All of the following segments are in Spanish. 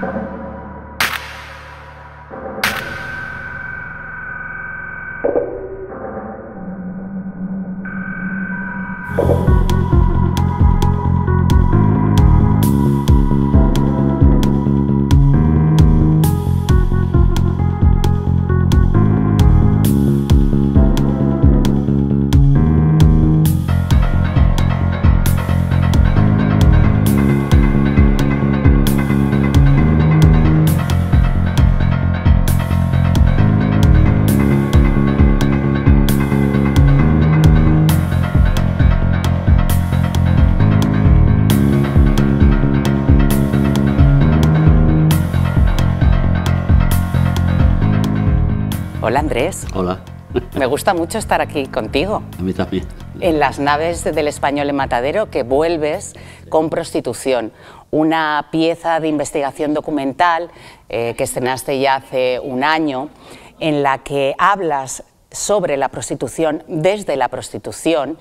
Thank you. Hola. Me gusta mucho estar aquí contigo. A mí también. En las naves del español en Matadero, que vuelves con prostitución. Una pieza de investigación documental eh, que estrenaste ya hace un año, en la que hablas sobre la prostitución, desde la prostitución,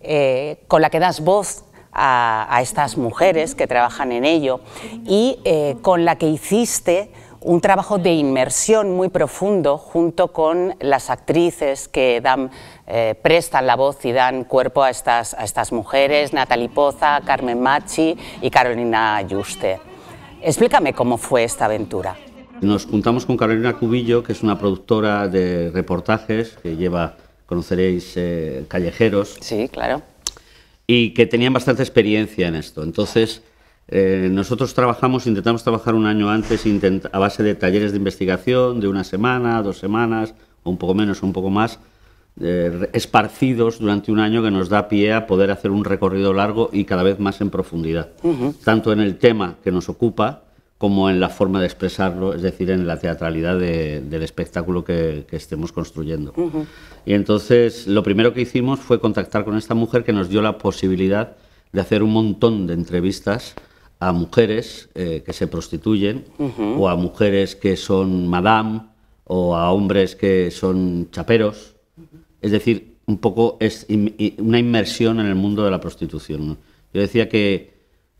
eh, con la que das voz a, estas mujeres que trabajan en ello y eh, con la que hiciste un trabajo de inmersión muy profundo junto con las actrices que dan, eh, prestan la voz y dan cuerpo a estas, a estas mujeres, Natalie Poza, Carmen Machi y Carolina Ayuste. Explícame cómo fue esta aventura. Nos juntamos con Carolina Cubillo, que es una productora de reportajes que lleva, conoceréis, eh, callejeros. Sí, claro. Y que tenían bastante experiencia en esto. Entonces eh, nosotros trabajamos, intentamos trabajar un año antes a base de talleres de investigación de una semana, dos semanas, o un poco menos, o un poco más, eh, esparcidos durante un año que nos da pie a poder hacer un recorrido largo y cada vez más en profundidad, tanto en el tema que nos ocupa como en la forma de expresarlo, es decir, en la teatralidad del espectáculo que, estemos construyendo. Y entonces lo primero que hicimos fue contactar con esta mujer que nos dio la posibilidad de hacer un montón de entrevistas a mujeres eh, que se prostituyen o a mujeres que son madame o a hombres que son chaperos. Es decir, un poco es una inmersión en el mundo de la prostitución. Yo decía que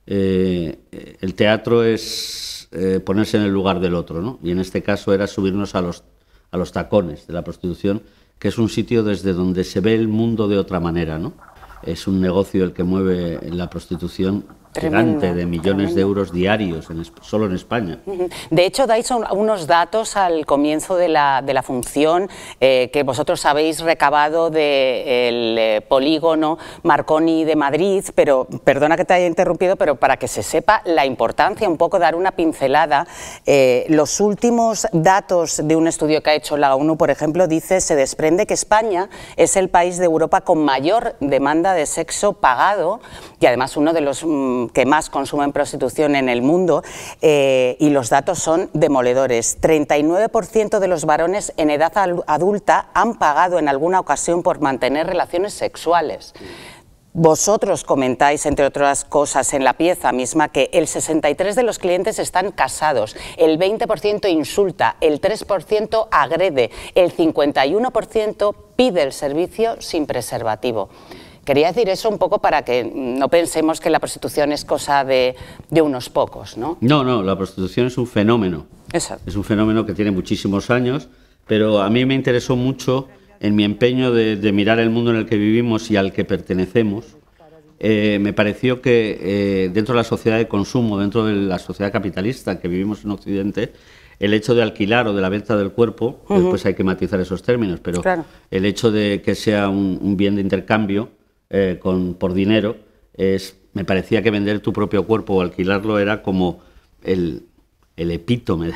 eh, el teatro es eh, ponerse en el lugar del otro, ¿no? y en este caso era subirnos a los, a los tacones de la prostitución, que es un sitio desde donde se ve el mundo de otra manera. ¿no? Es un negocio el que mueve la prostitución de millones de euros diarios solo en España. De hecho, dais unos datos al comienzo de la, función eh, que vosotros habéis recabado del eh, polígono Marconi de Madrid, pero perdona que te haya interrumpido, pero para que se sepa la importancia, un poco dar una pincelada, eh, los últimos datos de un estudio que ha hecho la ONU, por ejemplo, dice, se desprende que España es el país de Europa con mayor demanda de sexo pagado y además uno de los mm, que más consumen prostitución en el mundo eh, y los datos son demoledores. 39% de los varones en edad adulta han pagado en alguna ocasión por mantener relaciones sexuales. Vosotros comentáis, entre otras cosas, en la pieza misma que el 63% de los clientes están casados, el 20% insulta, el 3% agrede, el 51% pide el servicio sin preservativo. Quería decir eso un poco para que no pensemos que la prostitución es cosa de, unos pocos, ¿no? No, no, la prostitución es un fenómeno. Es un fenómeno que tiene muchísimos años, pero a mí me interesó mucho en mi empeño de, mirar el mundo en el que vivimos y al que pertenecemos. Eh, me pareció que eh, dentro de la sociedad de consumo, dentro de la sociedad capitalista que vivimos en Occidente, el hecho de alquilar o de la venta del cuerpo, después eh, pues hay que matizar esos términos, pero el hecho de que sea un, un bien de intercambio, eh, con, por dinero, es, me parecía que vender tu propio cuerpo o alquilarlo era como el, el epítome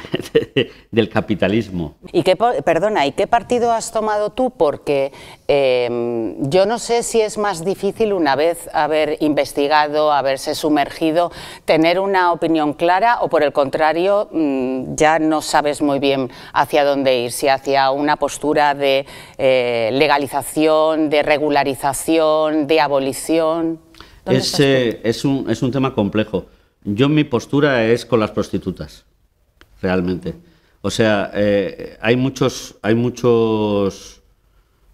del capitalismo. ¿Y qué, perdona, ¿y qué partido has tomado tú? Porque em, yo no sé si es más difícil una vez haber investigado, haberse sumergido, tener una opinión clara o por el contrario mm, ya no sabes muy bien hacia dónde ir, si hacia una postura de eh, legalización, de regularización, de abolición. es, eh, un, es un tema complejo. Yo mi postura es con las prostitutas, realmente. O sea, eh, hay muchos, hay muchos,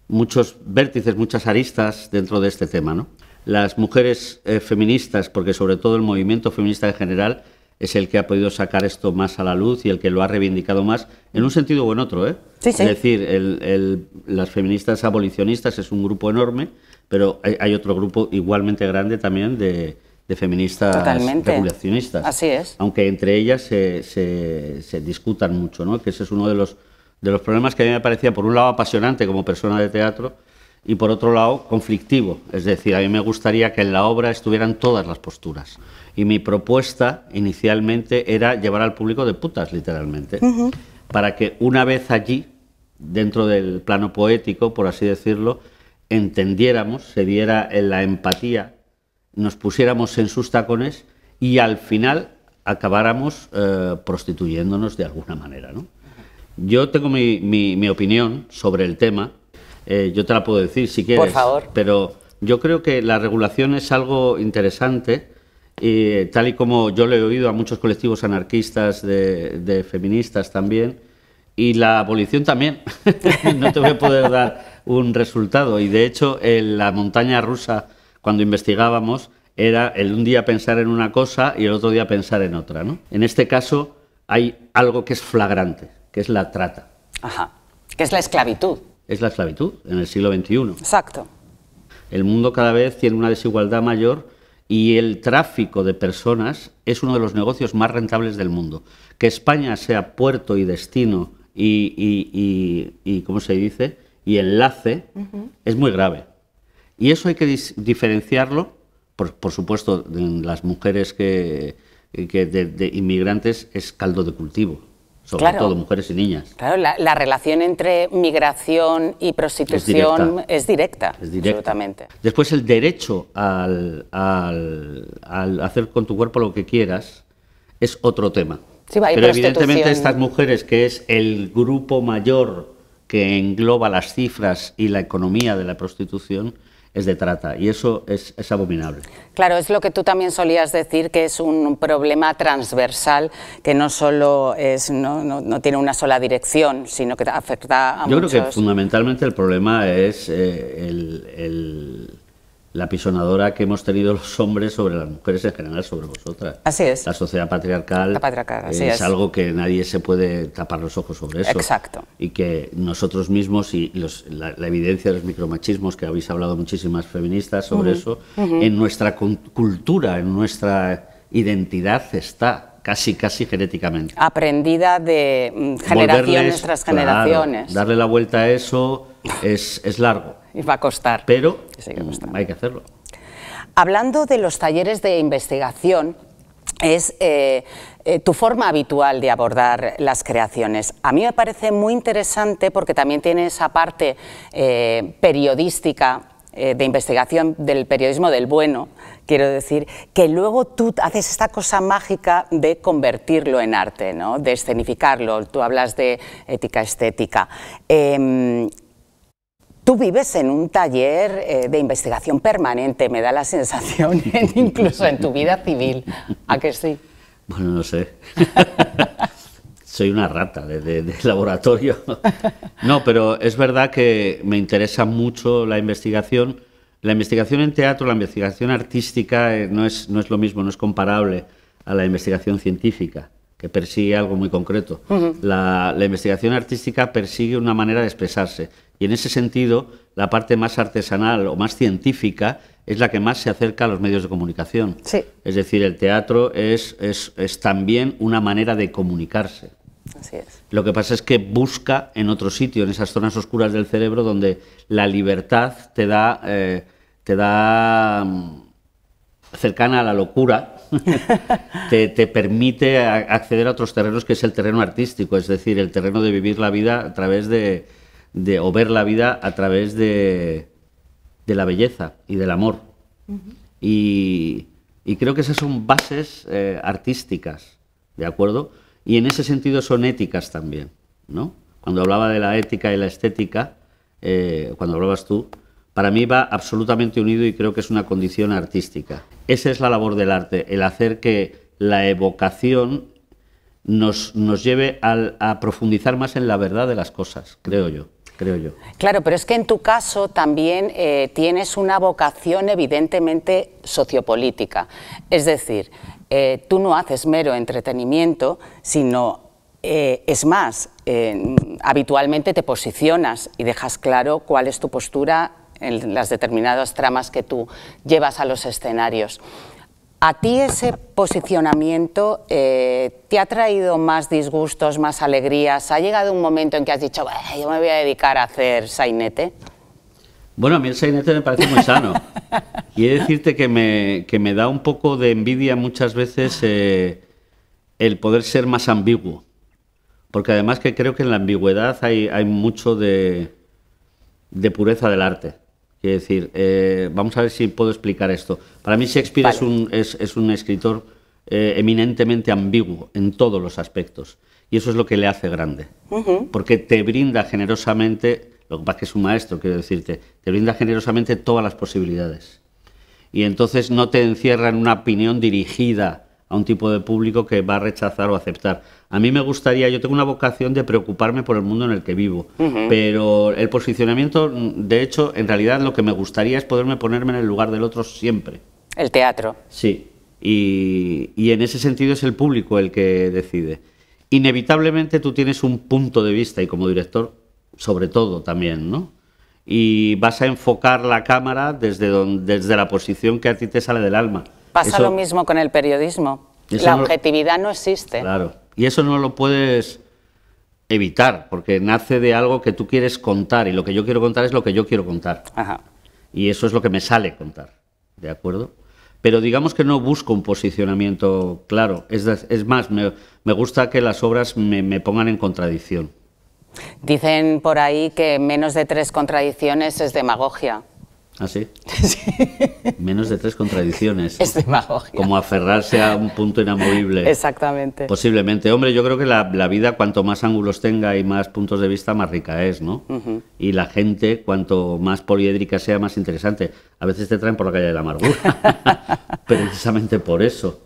muchos vértices, muchas aristas dentro de este tema, ¿no? Las mujeres eh, feministas, porque sobre todo el movimiento feminista en general es el que ha podido sacar esto más a la luz y el que lo ha reivindicado más, en un sentido o en otro, ¿eh? Es decir, las feministas abolicionistas es un grupo enorme, pero hay otro grupo igualmente grande también de, de feministas Totalmente. Así es. Aunque entre ellas se, discutan mucho, ¿no? que ese es uno de los, de los problemas que a mí me parecía, por un lado, apasionante como persona de teatro y por otro lado, conflictivo. Es decir, a mí me gustaría que en la obra estuvieran todas las posturas. Y mi propuesta inicialmente era llevar al público de putas, literalmente, para que una vez allí, dentro del plano poético, por así decirlo, entendiéramos, se diera en la empatía nos pusiéramos en sus tacones y al final acabáramos eh, prostituyéndonos de alguna manera. Yo tengo mi, opinión sobre el tema, eh, yo te la puedo decir si quieres, pero yo creo que la regulación es algo interesante, tal y como yo le he oído a muchos colectivos anarquistas, de, de feministas también, y la abolición también. no te voy a poder dar un resultado, y de hecho en la montaña rusa cuando investigábamos era el un día pensar en una cosa y el otro día pensar en otra. ¿no? En este caso hay algo que es flagrante, que es la trata. Ajá, que es la esclavitud. Es la esclavitud en el siglo XXI. Exacto. El mundo cada vez tiene una desigualdad mayor y el tráfico de personas es uno de los negocios más rentables del mundo. Que España sea puerto y destino y, y, se dice? Y enlace es muy grave. Y eso hay que diferenciarlo, por, supuesto, en las mujeres que, de, inmigrantes es caldo de cultivo. Sobre todo mujeres y niñas. Claro, la, relación entre migración y prostitución es directa. Después el derecho al, hacer con tu cuerpo lo que quieras es otro tema. Pero evidentemente estas mujeres, que es el grupo mayor que engloba las cifras y la economía de la prostitución, es de trata y eso es, es, abominable. Claro, es lo que tú también solías decir, que es un problema transversal, que no solo es, no, no, tiene una sola dirección, sino que afecta a Yo creo que fundamentalmente el problema es eh, el la pisonadora que hemos tenido los hombres sobre las mujeres en general, sobre vosotras. Así es. La sociedad patriarcal, la es, algo que nadie se puede tapar los ojos sobre eso. Exacto. Y que nosotros mismos y la, evidencia de los micromachismos, que habéis hablado muchísimas feministas sobre eso, en nuestra cultura, en nuestra identidad está casi, casi genéticamente. Aprendida de mm, generaciones tras generaciones. darle la vuelta a eso es, es largo y va a costar. Pero hay que hacerlo. Hablando de los talleres de investigación, es eh, eh, tu forma habitual de abordar las creaciones. A mí me parece muy interesante porque también tiene esa parte eh, periodística de investigación del periodismo del bueno, quiero decir, que luego tú haces esta cosa mágica de convertirlo en arte, ¿no? de escenificarlo, tú hablas de ética estética. Em, Tú vives en un taller eh, de investigación permanente, me da la sensación, incluso en tu vida civil. ¿A qué sí? Bueno, no sé. Soy una rata de, laboratorio. No, pero es verdad que me interesa mucho la investigación. La investigación en teatro, la investigación artística, eh, no es lo mismo, no es comparable a la investigación científica que persigue algo muy concreto. la, investigación artística persigue una manera de expresarse y en ese sentido la parte más artesanal o más científica es la que más se acerca a los medios de comunicación. Es decir, el teatro es, también una manera de comunicarse. Lo que pasa es que busca en otro sitio, en esas zonas oscuras del cerebro donde la libertad te da, eh, te da mm, cercana a la locura te, permite acceder a otros terrenos que es el terreno artístico, es decir, el terreno de vivir la vida a través de, o ver la vida a través de, la belleza y del amor. y, creo que esas son bases eh, artísticas, ¿de acuerdo? Y en ese sentido son éticas también, ¿no? Cuando hablaba de la ética y la estética, eh, cuando hablabas tú, para mí va absolutamente unido y creo que es una condición artística. Esa es la labor del arte, el hacer que la evocación nos, nos lleve a profundizar más en la verdad de las cosas, creo yo. Creo yo. Claro, pero es que en tu caso también eh, tienes una vocación evidentemente sociopolítica. Es decir, eh, tú no haces mero entretenimiento, sino eh, es más, habitualmente te posicionas y dejas claro cuál es tu postura en las determinadas tramas que tú llevas a los escenarios. ¿A ti ese posicionamiento eh, te ha traído más disgustos, más alegrías? ¿Ha llegado un momento en que has dicho, yo me voy a dedicar a hacer sainete? Bueno, a mí el sainete me parece muy sano. y he de decirte que me, que me da un poco de envidia muchas veces eh, el poder ser más ambiguo. Porque además que creo que en la ambigüedad hay, hay mucho de, de pureza del arte. Quiero decir, eh, vamos a ver si puedo explicar esto. Para mí Shakespeare es, un, es, un, escritor eh, eminentemente ambiguo en todos los aspectos. Y eso es lo que le hace grande. Porque te brinda generosamente, lo que pasa es que es un maestro, quiero decirte, te brinda generosamente todas las posibilidades. Y entonces no te encierra en una opinión dirigida a un tipo de público que va a rechazar o aceptar. A mí me gustaría, yo tengo una vocación de preocuparme por el mundo en el que vivo, pero el posicionamiento, de hecho, en realidad lo que me gustaría es poderme ponerme en el lugar del otro siempre. El teatro. Sí, y, en ese sentido es el público el que decide. Inevitablemente tú tienes un punto de vista y como director, sobre todo también, ¿no? y vas a enfocar la cámara desde, donde, desde la posición que a ti te sale del alma. Pasa lo mismo con el periodismo. La objetividad no existe. Claro. Y eso no lo puedes evitar, porque nace de algo que tú quieres contar y lo que yo quiero contar es lo que yo quiero contar. Ajá. Y eso es lo que me sale contar, ¿de acuerdo? Pero digamos que no busco un posicionamiento claro. Es, más, me, gusta que las obras me pongan en contradicción. Dicen por ahí que menos de tres contradicciones es demagogia. ¿Ah, sí? Menos de tres contradicciones. Como aferrarse a un punto inamovible. Exactamente. Posiblemente. Hombre, yo creo que la, vida, cuanto más ángulos tenga y más puntos de vista, más rica es, ¿no? Y la gente, cuanto más poliédrica sea, más interesante. A veces te traen por la calle de la amargura. Precisamente por eso.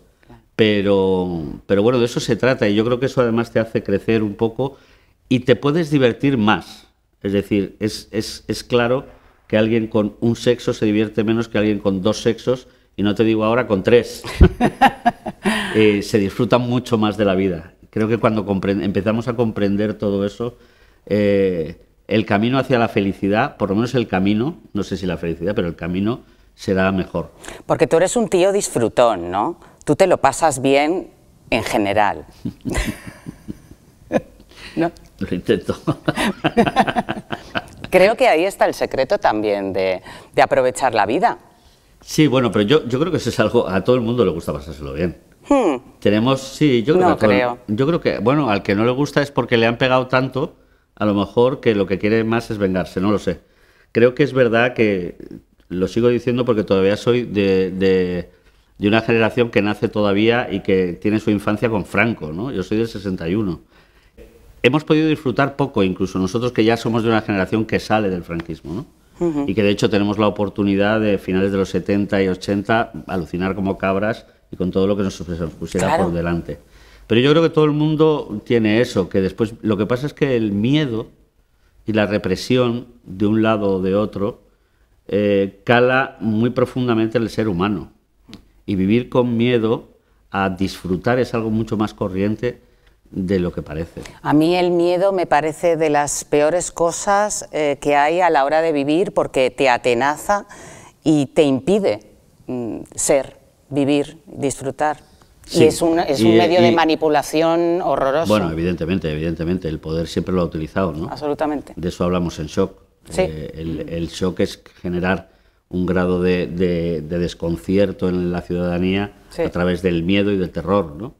Pero, pero bueno, de eso se trata. Y yo creo que eso además te hace crecer un poco y te puedes divertir más. Es decir, es claro que alguien con un sexo se divierte menos que alguien con dos sexos, y no te digo ahora con tres. Eh, se disfruta mucho más de la vida. Creo que cuando empezamos a comprender todo eso, eh, el camino hacia la felicidad, por lo menos el camino, no sé si la felicidad, pero el camino será mejor. Porque tú eres un tío disfrutón, ¿no? Tú te lo pasas bien en general. ¿No? Lo intento. Creo que ahí está el secreto también de, aprovechar la vida. Sí, bueno, pero yo, creo que eso es algo, a todo el mundo le gusta pasárselo bien. Hmm. Tenemos, sí, yo creo, no creo. Yo creo que, bueno, al que no le gusta es porque le han pegado tanto, a lo mejor que lo que quiere más es vengarse, no lo sé. Creo que es verdad que, lo sigo diciendo porque todavía soy de, de una generación que nace todavía y que tiene su infancia con Franco, ¿no? Yo soy del 61 hemos podido disfrutar poco, incluso nosotros que ya somos de una generación que sale del franquismo, ¿no? Y que de hecho tenemos la oportunidad de finales de los 70 y 80 alucinar como cabras y con todo lo que nos pusiera por delante. Pero yo creo que todo el mundo tiene eso, que después lo que pasa es que el miedo y la represión de un lado o de otro eh, cala muy profundamente en el ser humano. Y vivir con miedo a disfrutar es algo mucho más corriente de lo que parece. A mí el miedo me parece de las peores cosas eh, que hay a la hora de vivir porque te atenaza y te impide mm, ser, vivir, disfrutar. Y es un, medio de manipulación horroroso. Bueno, evidentemente, evidentemente, el poder siempre lo ha utilizado, ¿no? Absolutamente. De eso hablamos en shock. Eh, el, shock es generar un grado de, desconcierto en la ciudadanía a través del miedo y del terror, ¿no?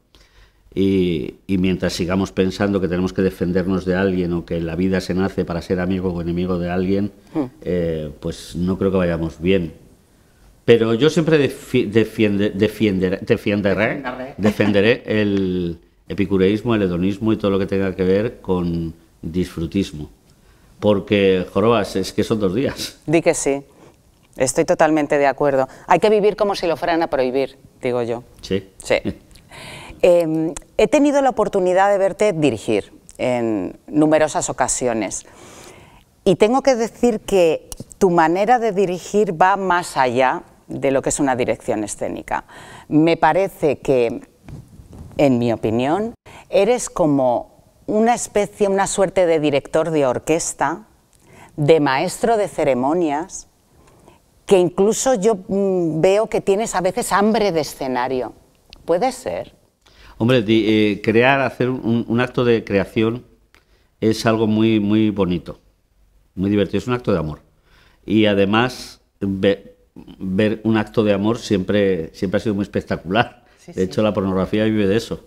Y, mientras sigamos pensando que tenemos que defendernos de alguien o que la vida se nace para ser amigo o enemigo de alguien, hmm. eh, pues no creo que vayamos bien. Pero yo siempre defiende, defenderé el epicureísmo, el hedonismo y todo lo que tenga que ver con disfrutismo. Porque, jorobas, es que son dos días. Di que sí. Estoy totalmente de acuerdo. Hay que vivir como si lo fueran a prohibir, digo yo. Sí. Sí. Em, he tenido la oportunidad de verte dirigir en numerosas ocasiones y tengo que decir que tu manera de dirigir va más allá de lo que es una dirección escénica. Me parece que, en mi opinión, eres como una especie, una suerte de director de orquesta, de maestro de ceremonias, que incluso yo mm, veo que tienes a veces hambre de escenario. ¿Puede ser? Hombre, eh, crear, hacer un, acto de creación es algo muy, muy bonito, muy divertido, es un acto de amor. Y además, ver un acto de amor siempre, siempre ha sido muy espectacular. de hecho, la pornografía vive de eso.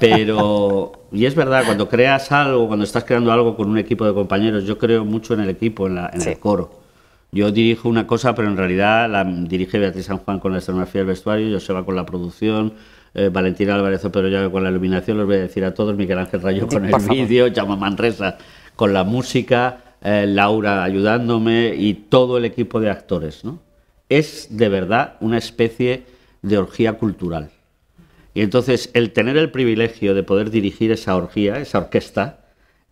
Pero, y es verdad, cuando creas algo, cuando estás creando algo con un equipo de compañeros, yo creo mucho en el equipo, en, el coro. Yo dirijo una cosa, pero en realidad la dirige Beatriz San Juan con la escenografía del vestuario, yo se va con la producción, eh, ...Valentina Álvarez pero ya con la iluminación, los voy a decir a todos, Miguel Ángel Rayo con el vídeo, Chama Manresa con la música, eh, Laura ayudándome y todo el equipo de actores. ¿no? Es de verdad una especie de orgía cultural. Y entonces el tener el privilegio de poder dirigir esa orgía, esa orquesta,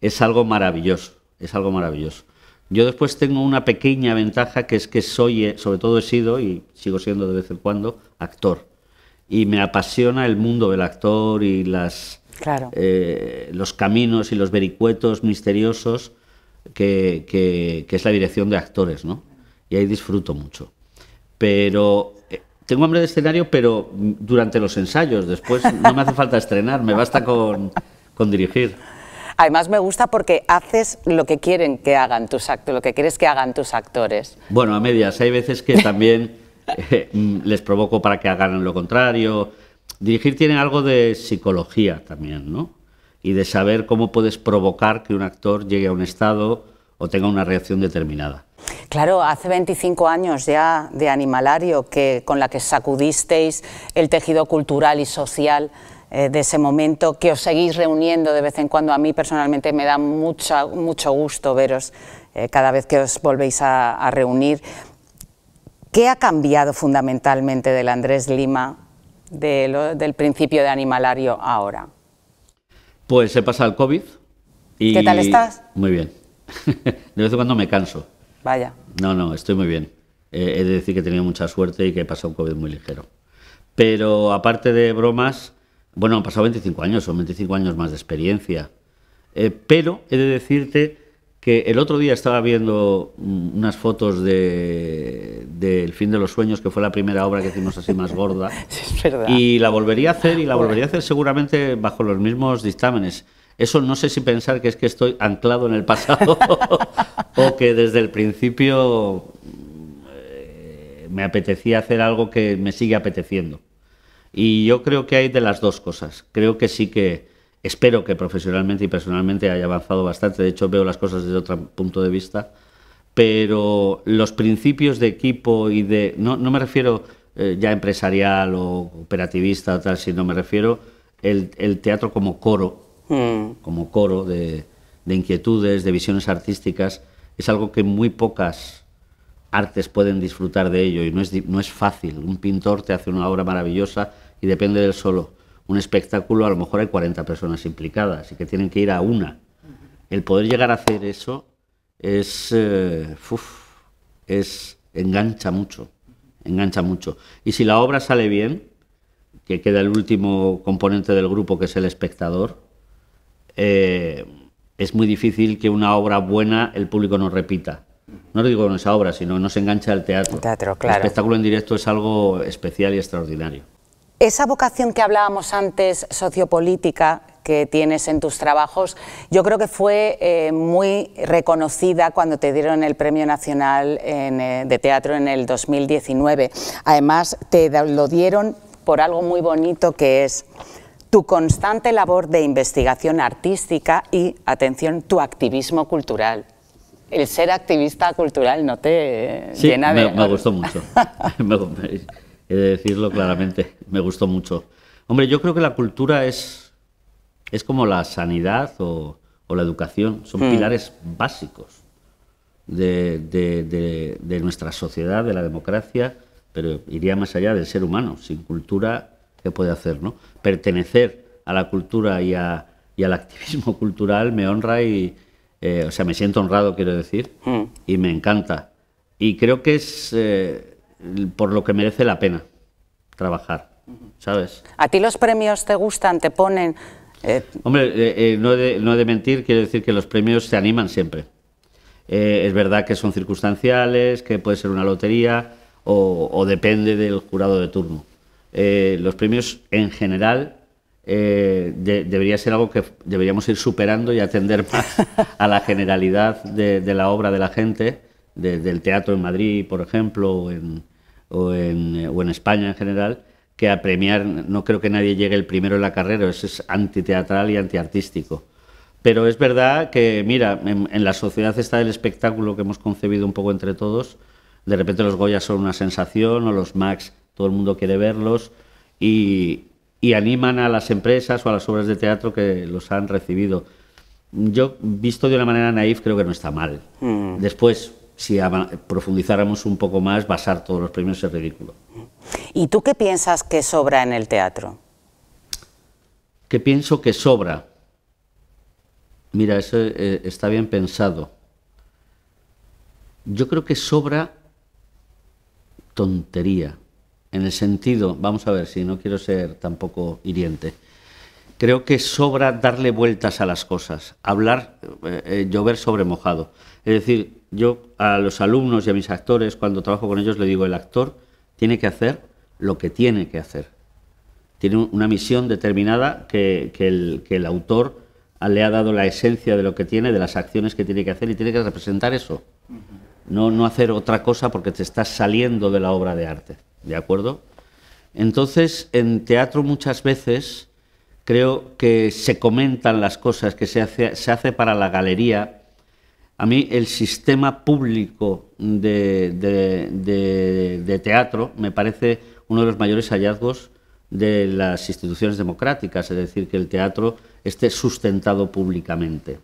es algo maravilloso, es algo maravilloso. Yo después tengo una pequeña ventaja que es que soy, eh, sobre todo he sido y sigo siendo de vez en cuando, actor y me apasiona el mundo del actor y las, eh, los caminos y los vericuetos misteriosos que, es la dirección de actores, ¿no? Y ahí disfruto mucho. Pero eh, tengo hambre de escenario, pero durante los ensayos, después no me hace falta estrenar, me basta con, con dirigir. Además me gusta porque haces lo que quieren que hagan tus actores, lo que quieres que hagan tus actores. Bueno, a medias, hay veces que también Mm, les provoco para que hagan lo contrario. Dirigir tiene algo de psicología también, ¿no? Y de saber cómo puedes provocar que un actor llegue a un estado o tenga una reacción determinada. Claro, hace 25 años ya de Animalario, que, con la que sacudisteis el tejido cultural y social eh, de ese momento, que os seguís reuniendo de vez en cuando. A mí personalmente me da mucho gusto veros eh, cada vez que os volvéis a reunir. ¿Qué ha cambiado fundamentalmente del Andrés Lima del principio de animalario ahora? Pues he pasado el COVID. Y ¿Qué tal estás? Muy bien. De vez en cuando me canso. Vaya. No, no, estoy muy bien. Eh, he de decir que he tenido mucha suerte y que he pasado un COVID muy ligero. Pero aparte de bromas, bueno, han pasado 25 años, son 25 años más de experiencia. Eh, pero he de decirte que el otro día estaba viendo unas fotos de, del Fin de los Sueños, que fue la primera obra que hicimos así más gorda. Y la volvería a hacer, y la volvería a hacer seguramente bajo los mismos dictámenes. Eso no sé si pensar que es que estoy anclado en el pasado o que desde el principio eh, me apetecía hacer algo que me sigue apeteciendo. Y yo creo que hay de las dos cosas. Creo que sí que espero que profesionalmente y personalmente haya avanzado bastante. De hecho, veo las cosas desde otro punto de vista pero los principios de equipo y de... No, me refiero eh, ya empresarial o operativista o tal, sino me refiero el, teatro como coro, hmm. como coro de, inquietudes, de visiones artísticas, es algo que muy pocas artes pueden disfrutar de ello y no es, no es fácil. Un pintor te hace una obra maravillosa y depende del solo. Un espectáculo a lo mejor hay 40 personas implicadas y que tienen que ir a una. El poder llegar a hacer eso es, eh, es engancha mucho, engancha mucho. Y si la obra sale bien, que queda el último componente del grupo que es el espectador, eh, es muy difícil que una obra buena el público no repita. No lo digo con esa obra, sino no se engancha al teatro. El teatro, El espectáculo en directo es algo especial y extraordinario. Esa vocación que hablábamos antes, sociopolítica, que tienes en tus trabajos, yo creo que fue eh, muy reconocida cuando te dieron el Premio Nacional eh, de Teatro en el 2019. Además, te lo dieron por algo muy bonito que es tu constante labor de investigación artística y, atención, tu activismo cultural. El ser activista cultural no te llena de... me gustó mucho. he de decirlo claramente, me gustó mucho. Hombre, yo creo que la cultura es es como la sanidad o, la educación, son hmm. pilares básicos de, nuestra sociedad, de la democracia, pero iría más allá del ser humano. Sin cultura, ¿qué puede hacer? No? Pertenecer a la cultura y, al activismo cultural me honra y, eh, o sea, me siento honrado, quiero decir, hmm. y me encanta. Y creo que es eh, por lo que merece la pena trabajar, ¿sabes? ¿A ti los premios te gustan, te ponen eh, Hombre, eh, eh, no, he de, no, de, mentir, quiero decir que los premios se animan siempre. es verdad que son circunstanciales, que puede ser una lotería o, depende del jurado de turno. los premios en general deberían debería ser algo que deberíamos ir superando y atender más a la generalidad de, la obra de la gente, del teatro en Madrid, por ejemplo, o en, o en España en general que a premiar, no creo que nadie llegue el primero en la carrera, eso es antiteatral y antiartístico. Pero es verdad que, mira, en, la sociedad está el espectáculo que hemos concebido un poco entre todos. De repente los Goya son una sensación, o los Max, todo el mundo quiere verlos, y, animan a las empresas o a las obras de teatro que los han recibido. Yo, visto de una manera naif, creo que no está mal. Mm. Después, si profundizáramos un poco más, basar todos los premios es ridículo. ¿Y tú qué piensas que sobra en el teatro? ¿Qué pienso que sobra? Mira, eso eh, está bien pensado. Yo creo que sobra tontería, en el sentido, vamos a ver si no quiero ser tampoco hiriente, creo que sobra darle vueltas a las cosas, hablar, eh, eh, llover sobre mojado. Es decir, yo a los alumnos y a mis actores, cuando trabajo con ellos, le digo, el actor tiene que hacer lo que tiene que hacer. Tiene una misión determinada que, el, autor le ha dado la esencia de lo que tiene, de las acciones que tiene que hacer y tiene que representar eso. No, no hacer otra cosa porque te estás saliendo de la obra de arte. ¿De acuerdo? Entonces, en teatro muchas veces creo que se comentan las cosas, que se hace, se hace para la galería, a mí el sistema público de, teatro me parece uno de los mayores hallazgos de las instituciones democráticas, es decir, que el teatro esté sustentado públicamente.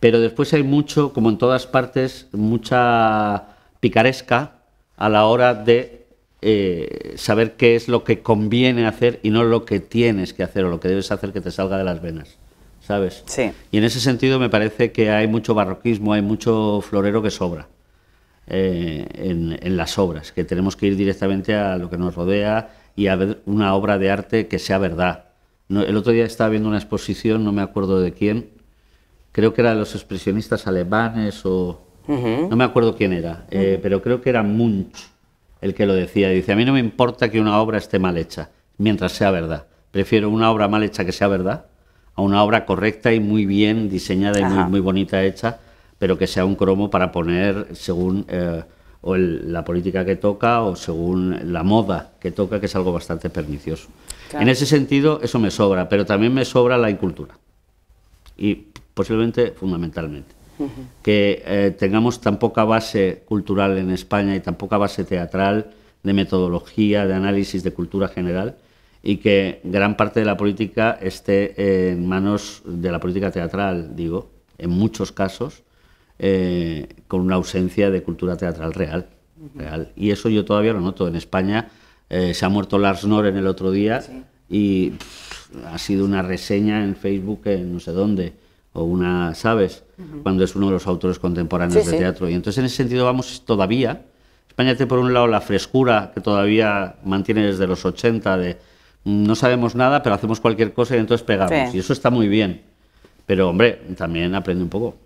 Pero después hay mucho, como en todas partes, mucha picaresca a la hora de eh, saber qué es lo que conviene hacer y no lo que tienes que hacer o lo que debes hacer que te salga de las venas. ¿sabes? Sí. Y en ese sentido me parece que hay mucho barroquismo, hay mucho florero que sobra eh, en, las obras, que tenemos que ir directamente a lo que nos rodea y a ver una obra de arte que sea verdad. el otro día estaba viendo una exposición, no me acuerdo de quién, creo que era los expresionistas alemanes o... No me acuerdo quién era, eh, pero creo que era Munch el que lo decía. Dice, a mí no me importa que una obra esté mal hecha, mientras sea verdad. Prefiero una obra mal hecha que sea verdad a una obra correcta y muy bien diseñada y muy, bonita hecha, pero que sea un cromo para poner según eh, o la política que toca o según la moda que toca, que es algo bastante pernicioso. En ese sentido, eso me sobra, pero también me sobra la incultura. Y posiblemente fundamentalmente. Que eh, tengamos tan poca base cultural en España y tan poca base teatral de metodología, de análisis de cultura general, y que gran parte de la política esté en manos de la política teatral, digo, en muchos casos, eh, con una ausencia de cultura teatral real, real. Y eso yo todavía lo noto. En España eh, se ha muerto Lars en el otro día y ha sido una reseña en Facebook en no sé dónde, o una, ¿sabes? Cuando es uno de los autores contemporáneos de teatro. Y entonces en ese sentido vamos todavía. España tiene por un lado la frescura que todavía mantiene desde los 80 de no sabemos nada, pero hacemos cualquier cosa y entonces pegamos. Y eso está muy bien. Pero, hombre, también aprende un poco.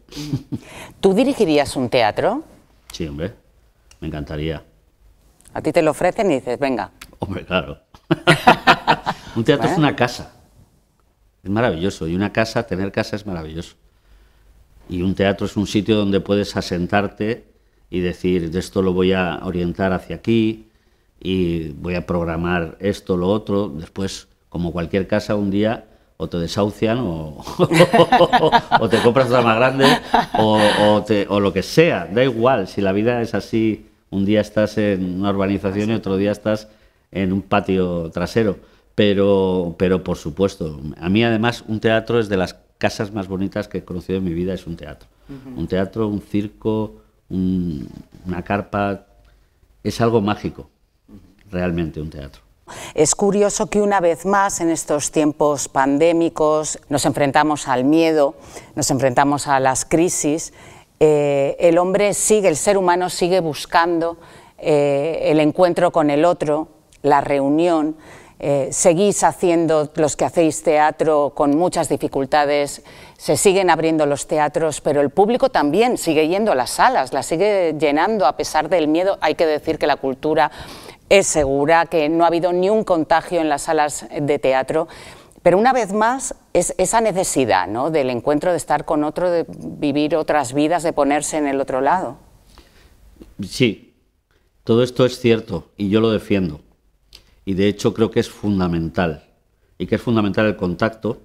¿Tú dirigirías un teatro? Sí, hombre, me encantaría. A ti te lo ofrecen y dices, venga. Hombre, claro. un teatro es una casa. Es maravilloso. Y una casa, tener casa es maravilloso. Y un teatro es un sitio donde puedes asentarte y decir, de esto lo voy a orientar hacia aquí, y voy a programar esto, lo otro. Después, como cualquier casa, un día o te desahucian o, te compras otra más grande o, lo que sea. Da igual, si la vida es así, un día estás en una urbanización y otro día estás en un patio trasero. Pero, pero por supuesto, a mí además un teatro es de las casas más bonitas que he conocido en mi vida, es un teatro. Un teatro, un circo, una carpa, es algo mágico realmente un teatro. Es curioso que una vez más en estos tiempos pandémicos nos enfrentamos al miedo, nos enfrentamos a las crisis. Eh, el hombre sigue, el ser humano sigue buscando eh, el encuentro con el otro, la reunión. Eh, seguís haciendo los que hacéis teatro con muchas dificultades, se siguen abriendo los teatros, pero el público también sigue yendo a las salas, las sigue llenando a pesar del miedo. Hay que decir que la cultura es segura, que no ha habido ni un contagio en las salas de teatro. Pero una vez más, es esa necesidad ¿no? del encuentro, de estar con otro, de vivir otras vidas, de ponerse en el otro lado. Sí, todo esto es cierto y yo lo defiendo. Y de hecho creo que es fundamental. Y que es fundamental el contacto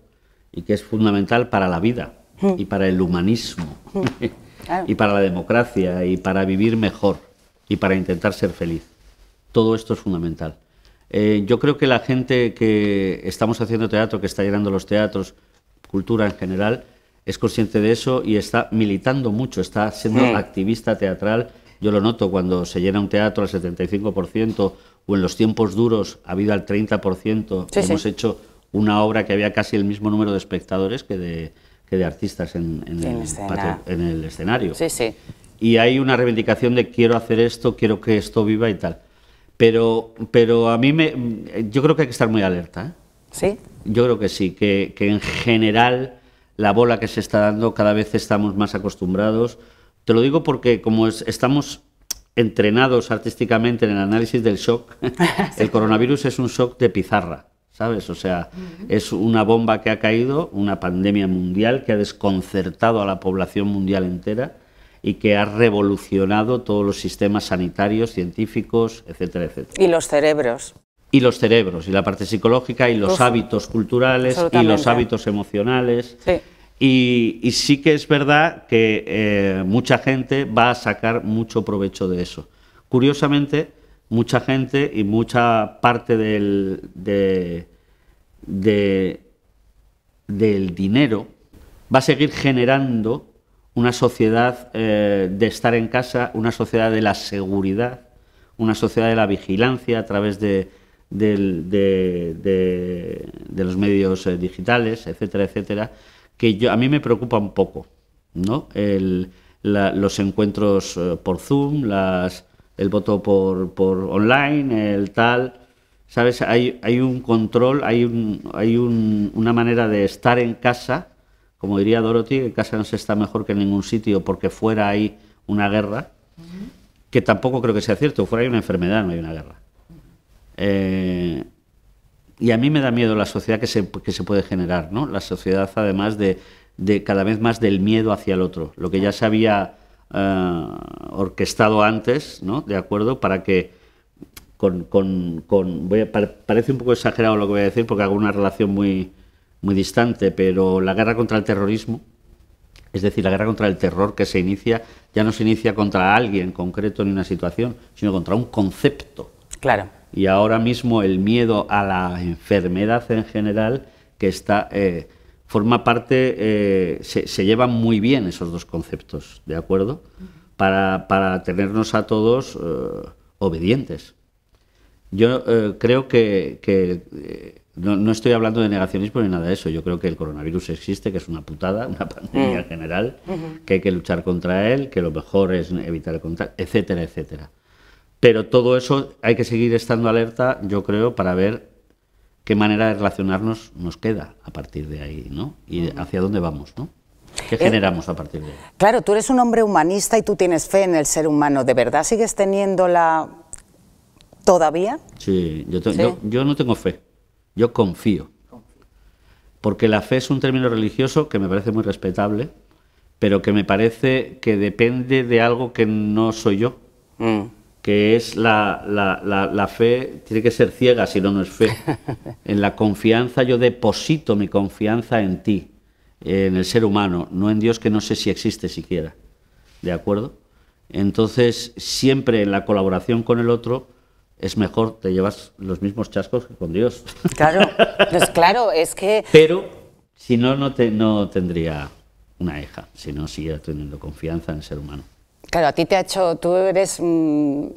y que es fundamental para la vida mm. y para el humanismo mm. y para la democracia y para vivir mejor y para intentar ser feliz todo esto es fundamental. Eh, yo creo que la gente que estamos haciendo teatro, que está llenando los teatros, cultura en general, es consciente de eso y está militando mucho, está siendo mm. activista teatral. Yo lo noto cuando se llena un teatro al 75% o en los tiempos duros ha habido al 30%. Hemos hecho una obra que había casi el mismo número de espectadores que de, artistas en, el, escenario. Y hay una reivindicación de quiero hacer esto, quiero que esto viva y tal. Pero, a mí me, yo creo que hay que estar muy alerta. ¿eh? ¿Sí? Yo creo que sí, que, en general la bola que se está dando cada vez estamos más acostumbrados. Te lo digo porque como estamos entrenados artísticamente en el análisis del shock, el coronavirus es un shock de pizarra, ¿sabes? O sea, es una bomba que ha caído, una pandemia mundial que ha desconcertado a la población mundial entera y que ha revolucionado todos los sistemas sanitarios, científicos, etcétera, etcétera. Y los cerebros. Y los cerebros, y la parte psicológica, y los hábitos culturales, y los hábitos emocionales. Sí. Y, sí que es verdad que eh, mucha gente va a sacar mucho provecho de eso. Curiosamente, mucha gente y mucha parte del, del dinero va a seguir generando una sociedad eh, de estar en casa, una sociedad de la seguridad, una sociedad de la vigilancia a través de, los medios eh, digitales, etcétera, etcétera, que yo, a mí me preocupa un poco, ¿no? los encuentros eh, por Zoom, las, el voto por, online, el tal... ¿Sabes? Hay, hay un control, hay, hay una manera de estar en casa como diría Dorothy, que casa no se está mejor que en ningún sitio porque fuera hay una guerra, que tampoco creo que sea cierto, fuera hay una enfermedad, no hay una guerra. Eh, y a mí me da miedo la sociedad que se, que se puede generar, ¿no? La sociedad, además, de, de cada vez más del miedo hacia el otro, lo que ya se había eh, orquestado antes, ¿no? De acuerdo, para que con... con, parece un poco exagerado lo que voy a decir porque hago una relación muy muy distante, pero la guerra contra el terrorismo, es decir, la guerra contra el terror que se inicia, ya no se inicia contra alguien concreto ni una situación, sino contra un concepto. Claro. Y ahora mismo el miedo a la enfermedad en general, que está, eh, forma parte, eh, se, llevan muy bien esos dos conceptos, ¿de acuerdo? Para, para tenernos a todos eh, obedientes. Yo creo que no, no, estoy hablando de negacionismo ni nada de eso. Yo creo que el coronavirus existe, que es una putada, una pandemia mm. general, que hay que luchar contra él, que lo mejor es evitar el contacto, etcétera, etcétera. Pero todo eso hay que seguir estando alerta, yo creo, para ver qué manera de relacionarnos nos queda a partir de ahí, ¿no? Y hacia dónde vamos, ¿no? ¿Qué eh, generamos a partir de ahí? Claro, tú eres un hombre humanista y tú tienes fe en el ser humano. ¿De verdad sigues teniéndola todavía? Sí, yo no tengo fe. Yo confío. Porque la fe es un término religioso que me parece muy respetable, pero que me parece que depende de algo que no soy yo. Mm. Que es la, la fe, tiene que ser ciega, si no, no es fe. En la confianza yo deposito mi confianza en ti, en el ser humano, no en Dios que no sé si existe siquiera. ¿De acuerdo? Entonces, siempre en la colaboración con el otro, es mejor, te llevas los mismos chascos que con Dios. Claro, pues claro, es que... Pero si no, no, te, no tendría una hija, si no, siguiera teniendo confianza en el ser humano. Claro, a ti te ha hecho, tú eres, mm,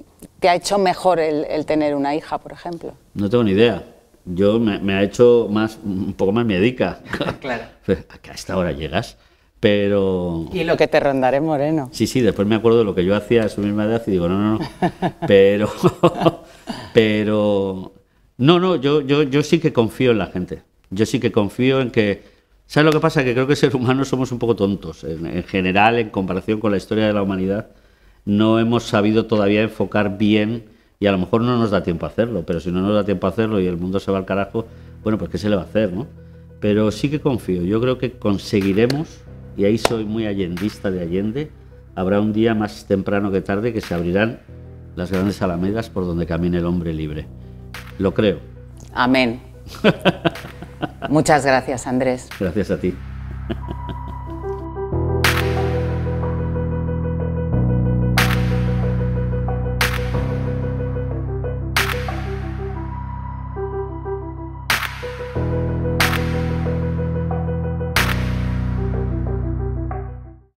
te ha hecho mejor el, tener una hija, por ejemplo. No tengo ni idea. Yo me, ha hecho más, un poco más médica. claro. ¿A esta hora llegas? Pero... Y lo que te rondaré moreno. Sí, sí, después me acuerdo de lo que yo hacía a su misma edad y digo, no, no, no. Pero pero no, no, yo, yo, yo sí que confío en la gente. Yo sí que confío en que... ¿Sabes lo que pasa? Que creo que seres humanos somos un poco tontos. En, en general, en comparación con la historia de la humanidad, no hemos sabido todavía enfocar bien y a lo mejor no nos da tiempo a hacerlo, pero si no nos da tiempo a hacerlo y el mundo se va al carajo, bueno, pues ¿qué se le va a hacer, no? Pero sí que confío, yo creo que conseguiremos, y ahí soy muy allendista de Allende, habrá un día más temprano que tarde que se abrirán las grandes alamedas por donde camina el hombre libre. Lo creo. Amén. Muchas gracias, Andrés. Gracias a ti.